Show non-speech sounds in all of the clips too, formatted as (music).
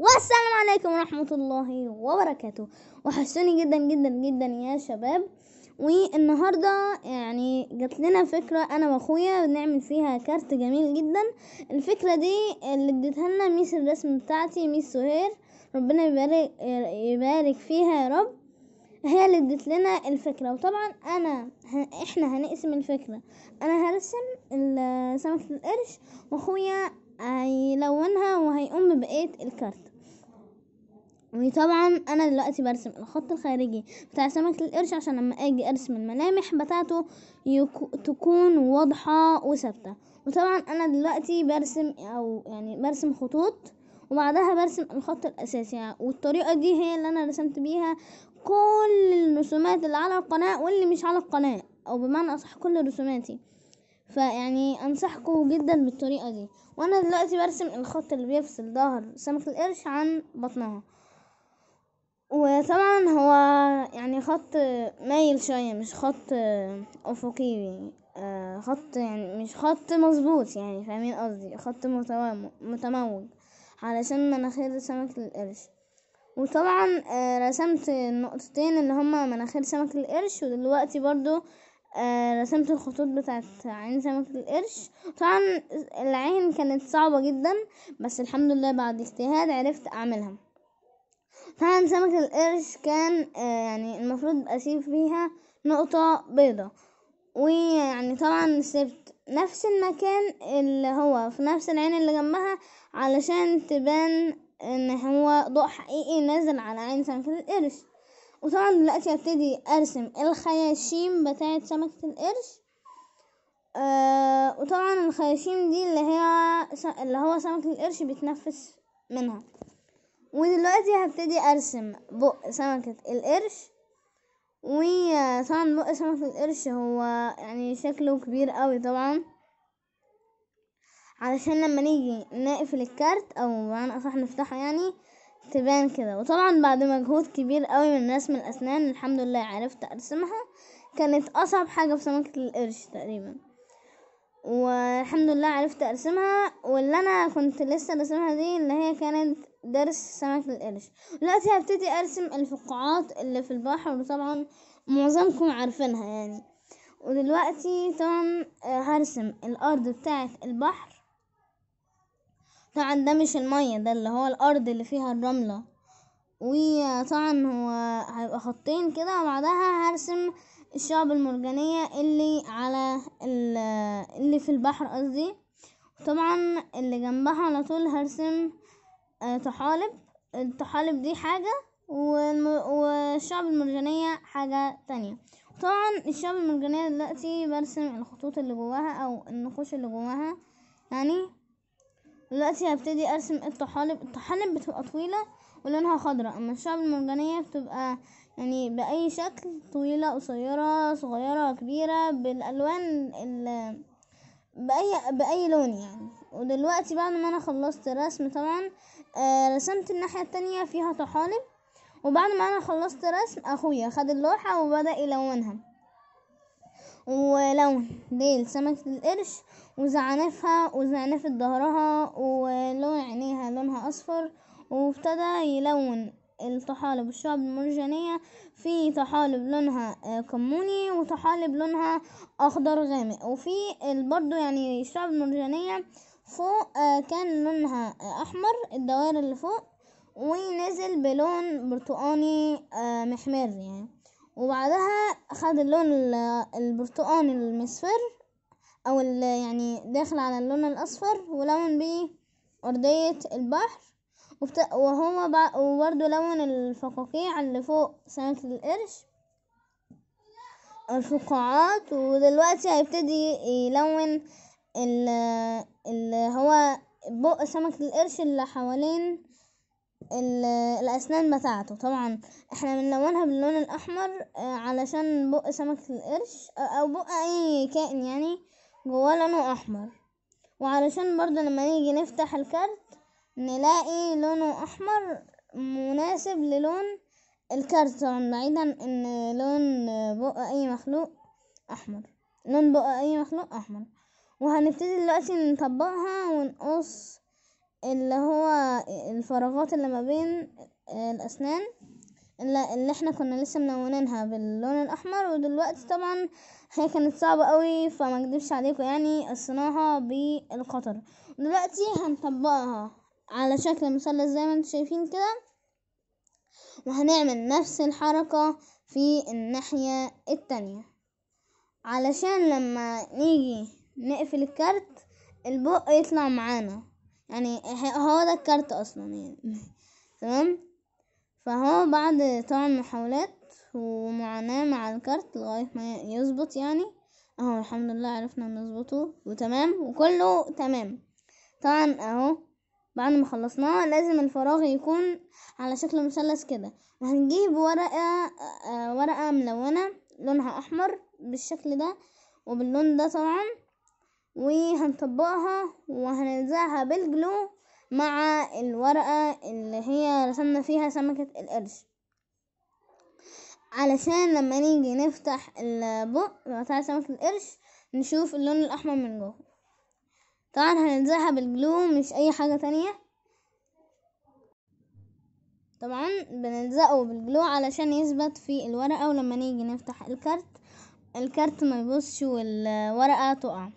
والسلام عليكم ورحمة الله وبركاته وحشتوني جدا جدا جدا يا شباب والنهاردة يعني جات لنا فكرة أنا وأخويا بنعمل فيها كارت جميل جدا الفكرة دي اللي اديتها لنا ميس الرسم بتاعتي ميس سهير ربنا يبارك يبارك فيها يا رب هي اللي اديت لنا الفكرة وطبعا انا احنا هنقسم الفكرة انا هرسم سمكة القرش واخويا هيلونها وهيقوم ببقية الكارت وطبعا انا دلوقتي برسم الخط الخارجي بتاع سمكة القرش عشان لما اجي ارسم الملامح بتاعته يكو تكون واضحة وثابتة وطبعا انا دلوقتي برسم او يعني برسم خطوط وبعدها برسم الخط الاساسي يعني والطريقة دي هي اللي انا رسمت بيها كل الرسومات اللي على القناة واللي مش على القناة او بمعنى اصح كل رسوماتي فيعني انصحكم جدا بالطريقه دي وانا دلوقتي برسم الخط اللي بيفصل ظهر سمك القرش عن بطنها وطبعا هو يعني خط مايل شويه مش خط افقي آه، خط يعني مش خط مظبوط يعني فاهمين قصدي خط متموج علشان مناخير سمك القرش وطبعا آه، رسمت النقطتين اللي هما مناخير سمك القرش ودلوقتي برضو آه، رسمت الخطوط بتاعت عين سمكة القرش طبعا العين كانت صعبة جدا بس الحمد لله بعد اجتهاد عرفت اعملها طبعا سمكة القرش كان آه، يعني المفروض اسيب فيها نقطة بيضة ويعني طبعا سبت نفس المكان اللي هو في نفس العين اللي جنبها علشان تبان ان هو ضوء حقيقي نازل على عين سمكة القرش وطبعا دلوقتي هبتدي ارسم الخياشيم بتاعة سمكة القرش آه وطبعا الخياشيم دي اللي هي اللي هو سمك القرش بيتنفس منها ودلوقتي هبتدي ارسم بق سمكة القرش وطبعا بق سمكة القرش هو يعني شكله كبير قوي طبعا علشان لما نيجي نقفل الكارت او بمعنى اصح نفتحه يعني تبان كده وطبعا بعد مجهود كبير قوي من من الأسنان الحمد لله عرفت أرسمها كانت أصعب حاجة في سمكة القرش تقريبا والحمد لله عرفت أرسمها واللي أنا كنت لسه رسمها دي اللي هي كانت درس سمكة القرش دلوقتي هبتدي أرسم الفقاعات اللي في البحر وطبعا معظمكم عارفينها يعني ودلوقتي طبعا آه، هرسم الأرض بتاعة البحر طبعا ده مش المية ده اللي هو الأرض اللي فيها الرملة وطبعا هو هيبقى خطين كده وبعدها هرسم الشعب المرجانية اللي على اللي في البحر قصدي طبعا اللي جنبها على طول هرسم آه، طحالب الطحالب دي حاجة والشعب المرجانية حاجة تانية طبعا الشعب المرجانية دلوقتي برسم الخطوط اللي جواها او النقوش اللي جواها يعني دلوقتي هبتدي ارسم الطحالب الطحالب بتبقى طويله ولونها خضراء اما الشعب المرجانيه بتبقى يعني باي شكل طويله قصيره صغيره كبيره بالالوان ال باي باي لون يعني ودلوقتي بعد ما انا خلصت رسم طبعا آه، رسمت الناحيه التانية فيها طحالب وبعد ما انا خلصت رسم اخويا خد اللوحه وبدا يلونها ولون ديل سمكة القرش وزعنفها وزعنفة ظهرها ولون عينيها لونها أصفر وابتدى يلون الطحالب الشعب المرجانية في طحالب لونها آه، كموني وطحالب لونها أخضر غامق وفي برضو يعني الشعب المرجانية فوق آه، كان لونها أحمر الدوائر اللي فوق ونزل بلون برتقاني آه، محمر يعني وبعدها خد اللون البرتقاني المصفر او يعني داخل على اللون الاصفر ولون بيه ارضية البحر وهما وبرده لون الفقاقيع اللي فوق سمكة القرش الفقاعات ودلوقتي هيبتدي يلون اللي هو بق سمكة القرش اللي حوالين الأسنان بتاعته طبعا احنا بنلونها باللون الأحمر آه، علشان بق سمكة القرش آه، أو بق أي كائن يعني جواه لونه أحمر وعلشان برضه لما نيجي نفتح الكارت نلاقي لونه أحمر مناسب للون الكارت طبعا بعيدا ان لون بق اي مخلوق احمر لون بق اي مخلوق احمر وهنبتدي دلوقتي نطبقها ونقص اللي هو الفراغات اللي ما بين الأسنان اللي, اللي احنا كنا لسه ملونينها باللون الأحمر ودلوقتي طبعا هي كانت صعبة قوي فما اكدبش عليكم يعني الصناعة بالقطر دلوقتي هنطبقها على شكل مثلث زي ما انتم شايفين كده وهنعمل نفس الحركة في الناحية التانية علشان لما نيجي نقفل الكارت البق يطلع معانا يعني هو ده الكارت اصلا يعني (laughs) تمام فهو بعد طبعا محاولات ومعاناة مع الكارت لغاية ما يظبط يعني اهو الحمد لله عرفنا نظبطه وتمام وكله تمام طبعا اهو بعد ما خلصناه لازم الفراغ يكون على شكل مثلث كده وهنجيب ورقة آه، ورقة ملونة لونها احمر بالشكل ده وباللون ده طبعا وهنطبقها وهنلزقها بالجلو مع الورقة اللي هي رسمنا فيها سمكة القرش علشان لما نيجي نفتح البق بتاع سمكة القرش نشوف اللون الأحمر من جوه طبعا هنلزقها بالجلو مش أي حاجة تانية طبعا بنلزقه بالجلو علشان يثبت في الورقة ولما نيجي نفتح الكارت الكارت ما يبصش والورقة تقع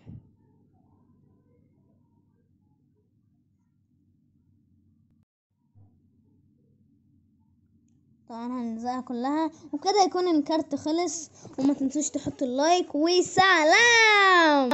طبعا هنلزقها كلها وكده يكون الكارت خلص وما تنسوش تحطوا اللايك وسلام